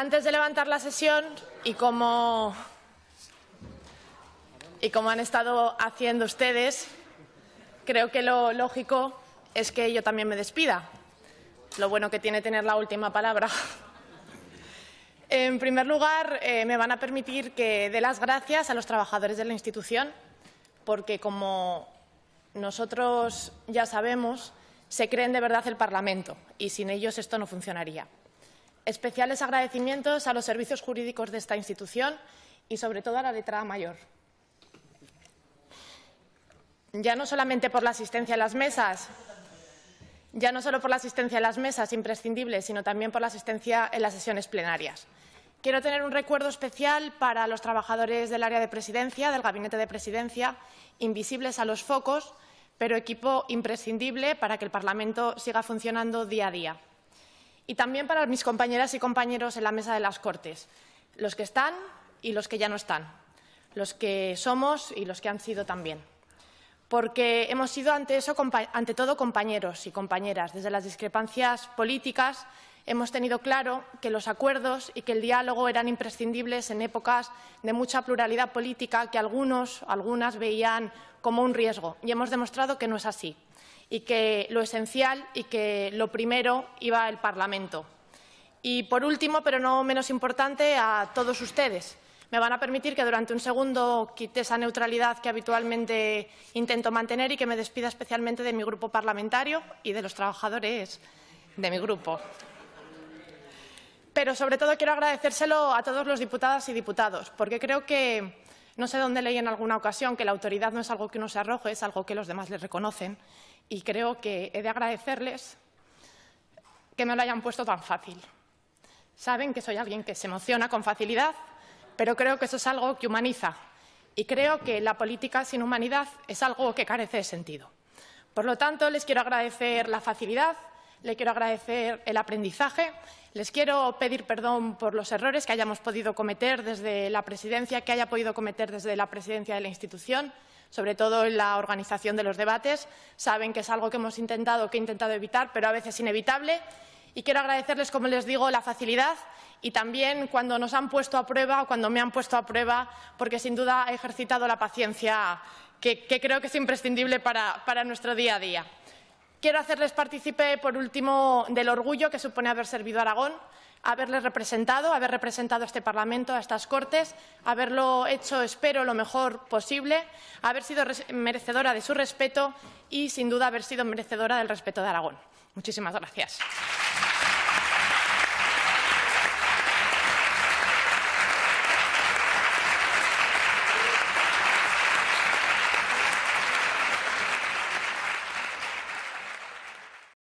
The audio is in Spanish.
Antes de levantar la sesión y como, y como han estado haciendo ustedes, creo que lo lógico es que yo también me despida. Lo bueno que tiene tener la última palabra. En primer lugar, eh, me van a permitir que dé las gracias a los trabajadores de la institución, porque como nosotros ya sabemos, se creen de verdad el Parlamento y sin ellos esto no funcionaría. Especiales agradecimientos a los servicios jurídicos de esta institución y, sobre todo, a la letra mayor. Ya no solamente por la asistencia a las mesas, ya no solo por la asistencia a las mesas imprescindible, sino también por la asistencia en las sesiones plenarias. Quiero tener un recuerdo especial para los trabajadores del área de presidencia, del gabinete de presidencia, invisibles a los focos, pero equipo imprescindible para que el Parlamento siga funcionando día a día y también para mis compañeras y compañeros en la mesa de las Cortes, los que están y los que ya no están, los que somos y los que han sido también. Porque hemos sido ante, eso, ante todo compañeros y compañeras, desde las discrepancias políticas hemos tenido claro que los acuerdos y que el diálogo eran imprescindibles en épocas de mucha pluralidad política que algunos, algunas veían como un riesgo. Y hemos demostrado que no es así y que lo esencial y que lo primero iba el Parlamento. Y, por último, pero no menos importante, a todos ustedes. Me van a permitir que durante un segundo quite esa neutralidad que habitualmente intento mantener y que me despida especialmente de mi grupo parlamentario y de los trabajadores de mi grupo pero sobre todo quiero agradecérselo a todos los diputadas y diputados, porque creo que, no sé dónde leí en alguna ocasión, que la autoridad no es algo que uno se arroje, es algo que los demás le reconocen, y creo que he de agradecerles que me lo hayan puesto tan fácil. Saben que soy alguien que se emociona con facilidad, pero creo que eso es algo que humaniza, y creo que la política sin humanidad es algo que carece de sentido. Por lo tanto, les quiero agradecer la facilidad, le quiero agradecer el aprendizaje, les quiero pedir perdón por los errores que hayamos podido cometer desde la presidencia, que haya podido cometer desde la presidencia de la institución, sobre todo en la organización de los debates. Saben que es algo que hemos intentado, que he intentado evitar, pero a veces inevitable. Y quiero agradecerles, como les digo, la facilidad y también cuando nos han puesto a prueba o cuando me han puesto a prueba, porque sin duda he ejercitado la paciencia que, creo que es imprescindible para nuestro día a día. Quiero hacerles partícipe, por último, del orgullo que supone haber servido a Aragón, haberles representado, haber representado a este Parlamento, a estas Cortes, haberlo hecho, espero, lo mejor posible, haber sido merecedora de su respeto y, sin duda, haber sido merecedora del respeto de Aragón. Muchísimas gracias.